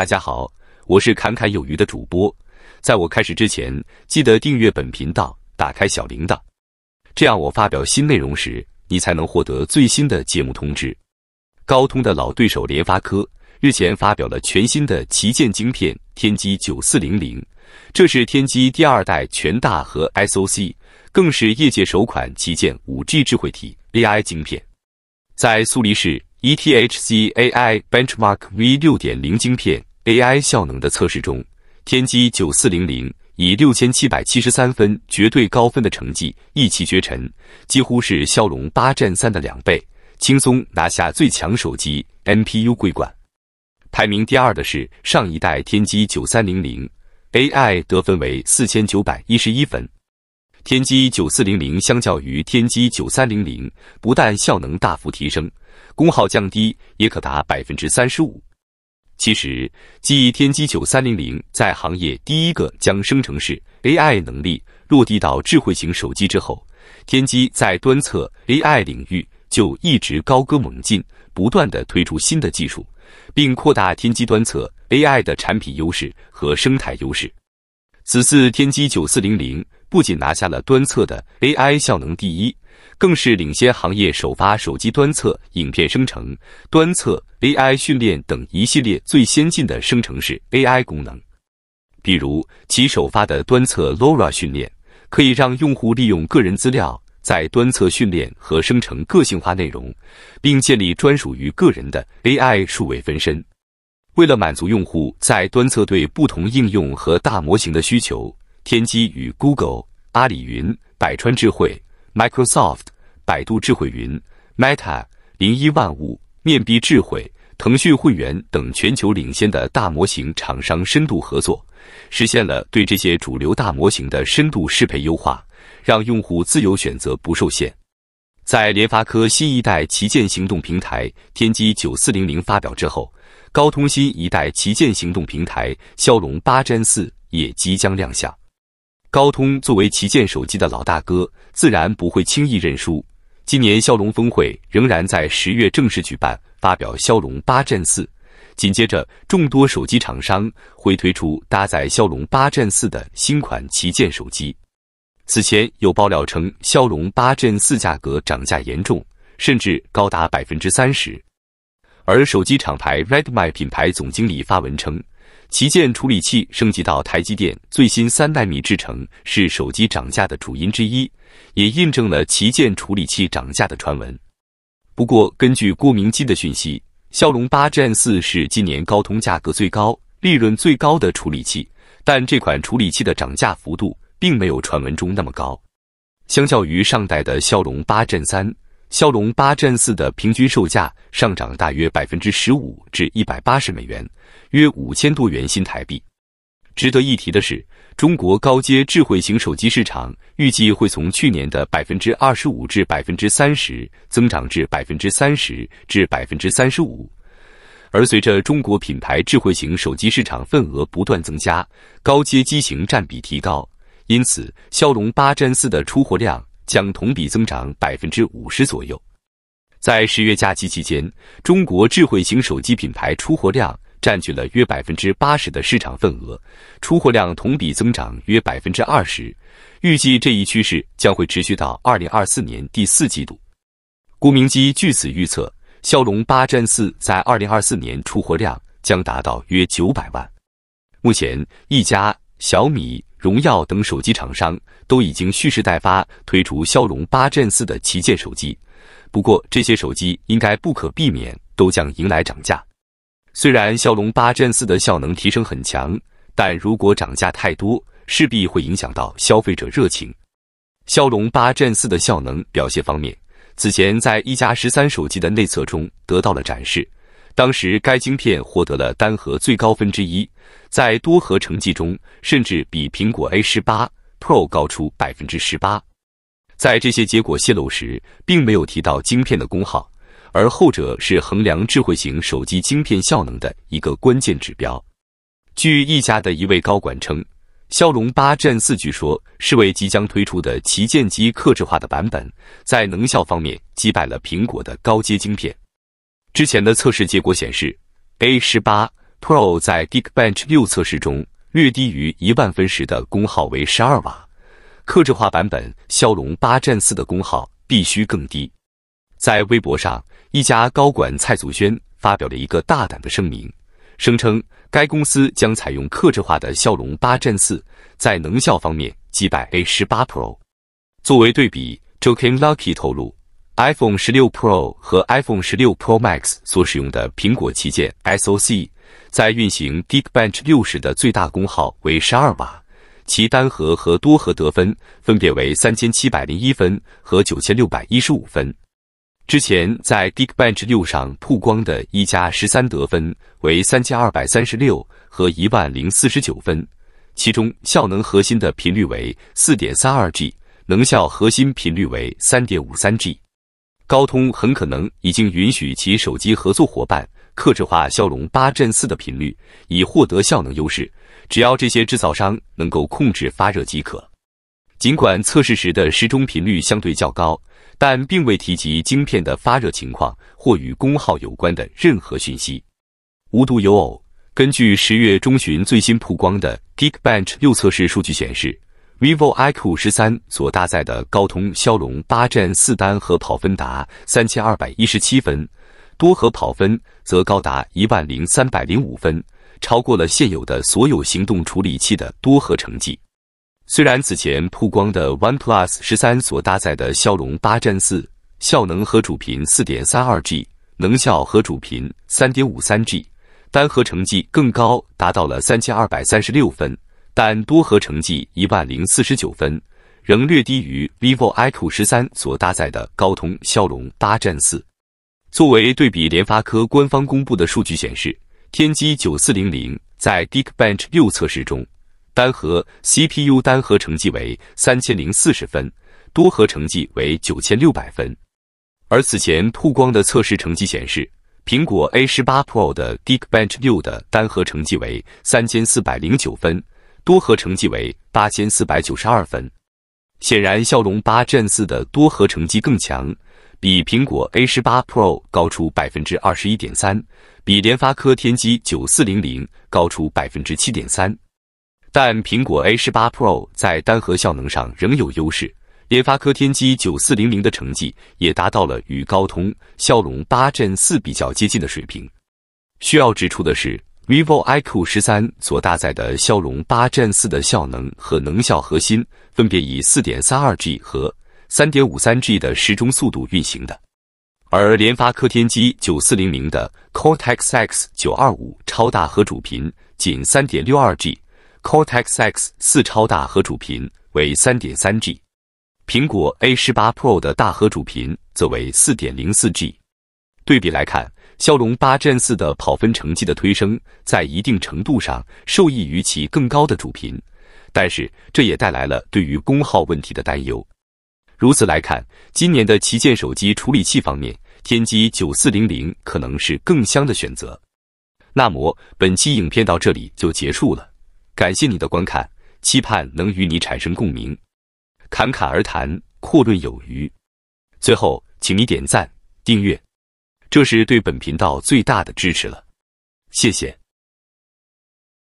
大家好，我是侃侃有余的主播。在我开始之前，记得订阅本频道，打开小铃铛，这样我发表新内容时，你才能获得最新的节目通知。高通的老对手联发科日前发表了全新的旗舰晶片天玑九四零零，这是天玑第二代全大核 S O C，更是业界首款旗舰五 G 智慧体 AI 晶片，在苏黎世 E T H C A I Benchmark V 六点零晶片。AI 效能的测试中，天玑九四零零以六千七百七十三分绝对高分的成绩一骑绝尘，几乎是骁龙八 Gen 3的两倍，轻松拿下最强手机 NPU 冠。排名第二的是上一代天玑九三零零，AI 得分为四千九百一十一分。天玑九四零零相较于天玑九三零零，不但效能大幅提升，功耗降低也可达百分之三十五。其实，继天机九三零零在行业第一个将生成式 AI 能力落地到智慧型手机之后，天机在端侧 AI 领域就一直高歌猛进，不断的推出新的技术，并扩大天机端侧 AI 的产品优势和生态优势。此次天机九四零零不仅拿下了端侧的 AI 效能第一。更是领先行业首发手机端测影片生成、端测 AI 训练等一系列最先进的生成式 AI 功能。比如，其首发的端测 LORA 训练，可以让用户利用个人资料在端测训练和生成个性化内容，并建立专属于个人的 AI 数位分身。为了满足用户在端测对不同应用和大模型的需求，天机与 Google、阿里云、百川智慧。Microsoft、百度智慧云、Meta、零一万物、面壁智慧、腾讯会员等全球领先的大模型厂商深度合作，实现了对这些主流大模型的深度适配优化，让用户自由选择不受限。在联发科新一代旗舰行动平台天玑九四零零发表之后，高通新一代旗舰行动平台骁龙八 Gen 四也即将亮相。高通作为旗舰手机的老大哥，自然不会轻易认输。今年骁龙峰会仍然在十月正式举办，发表骁龙八 Gen 4。紧接着，众多手机厂商会推出搭载骁龙八 Gen 4的新款旗舰手机。此前有爆料称，骁龙八 Gen 4价格涨价严重，甚至高达百分之三十。而手机厂牌 Redmi 品牌总经理发文称。旗舰处理器升级到台积电最新三纳米制程是手机涨价的主因之一，也印证了旗舰处理器涨价的传闻。不过，根据郭明基的讯息，骁龙八 Gen 四是今年高通价格最高、利润最高的处理器，但这款处理器的涨价幅度并没有传闻中那么高。相较于上代的骁龙八 Gen 三。骁龙八 Gen 四的平均售价上涨大约百分之十五至一百八十美元，约五千多元新台币。值得一提的是，中国高阶智慧型手机市场预计会从去年的百分之二十五至百分之三十增长至百分之三十至百分之三十五。而随着中国品牌智慧型手机市场份额不断增加，高阶机型占比提高，因此骁龙八 Gen 四的出货量。将同比增长百分之五十左右。在十月假期期间，中国智慧型手机品牌出货量占据了约百分之八十的市场份额，出货量同比增长约百分之二十。预计这一趋势将会持续到二零二四年第四季度。顾明基据此预测，骁龙八战四在二零二四年出货量将达到约九百万。目前，一加、小米。荣耀等手机厂商都已经蓄势待发，推出骁龙八 Gen 4的旗舰手机。不过，这些手机应该不可避免都将迎来涨价。虽然骁龙八 Gen 4的效能提升很强，但如果涨价太多，势必会影响到消费者热情。骁龙八 Gen 4的效能表现方面，此前在一加十三手机的内测中得到了展示，当时该晶片获得了单核最高分之一。在多核成绩中，甚至比苹果 A 十八 Pro 高出百分之十八。在这些结果泄露时，并没有提到晶片的功耗，而后者是衡量智慧型手机晶片效能的一个关键指标。据一家的一位高管称，骁龙八 Gen 四据说，是为即将推出的旗舰机克制化的版本，在能效方面击败了苹果的高阶晶片。之前的测试结果显示，A 十八。Pro 在 Geekbench 六测试中，略低于一万分时的功耗为十二瓦。克制化版本骁龙八战四的功耗必须更低。在微博上，一家高管蔡祖轩发表了一个大胆的声明，声称该公司将采用克制化的骁龙八战四，在能效方面击败 A18 Pro。作为对比，Joking Lucky 透露。iPhone 16 Pro 和 iPhone 16 Pro Max 所使用的苹果旗舰 SoC，在运行 Geekbench 6时的最大功耗为十二瓦，其单核和多核得分分别为三千七百零一分和九千六百一十五分。之前在 Geekbench 6上曝光的一加十三得分为三千二百三十六和一万零四十九分，其中效能核心的频率为四点三二 G，能效核心频率为三点五三 G。高通很可能已经允许其手机合作伙伴克制化骁龙八 Gen 四的频率，以获得效能优势。只要这些制造商能够控制发热即可。尽管测试时的时钟频率相对较高，但并未提及晶片的发热情况或与功耗有关的任何讯息。无独有偶，根据十月中旬最新曝光的 Geekbench 右测试数据显示。vivo iQ 五十三所搭载的高通骁龙八 Gen 四单核跑分达三千二百一十七分，多核跑分则高达一万零三百零五分，超过了现有的所有行动处理器的多核成绩。虽然此前曝光的 OnePlus 十三所搭载的骁龙八 Gen 四，效能和主频四点三二 G，能效和主频三点五三 G，单核成绩更高，达到了三千二百三十六分。但多核成绩一万零四十九分，仍略低于 vivo iQo 十三所搭载的高通骁龙八 Gen 四。作为对比，联发科官方公布的数据显示，天玑九四零零在 Geekbench 六测试中，单核 CPU 单核成绩为三千零四十分，多核成绩为九千六百分。而此前曝光的测试成绩显示，苹果 A 十八 Pro 的 Geekbench 六的单核成绩为三千四百零九分。多核成绩为八千四百九十二分，显然骁龙八 Gen 四的多核成绩更强，比苹果 A 十八 Pro 高出百分之二十一点三，比联发科天玑九四零零高出百分之七点三。但苹果 A 十八 Pro 在单核效能上仍有优势，联发科天玑九四零零的成绩也达到了与高通骁龙八 Gen 四比较接近的水平。需要指出的是。vivo iQ 十三所搭载的骁龙八 Gen 四的效能和能效核心，分别以 4.32G 和 3.53G 的时钟速度运行的；而联发科天玑9400的 Cortex X925 超大核主频仅 3.62G，Cortex X4 超大核主频为 3.3G，苹果 A18 Pro 的大核主频则为 4.04G。对比来看。骁龙八 Gen 四的跑分成绩的推升，在一定程度上受益于其更高的主频，但是这也带来了对于功耗问题的担忧。如此来看，今年的旗舰手机处理器方面，天玑九四零零可能是更香的选择。那么本期影片到这里就结束了，感谢你的观看，期盼能与你产生共鸣。侃侃而谈，阔论有余。最后，请你点赞、订阅。这是对本频道最大的支持了，谢谢。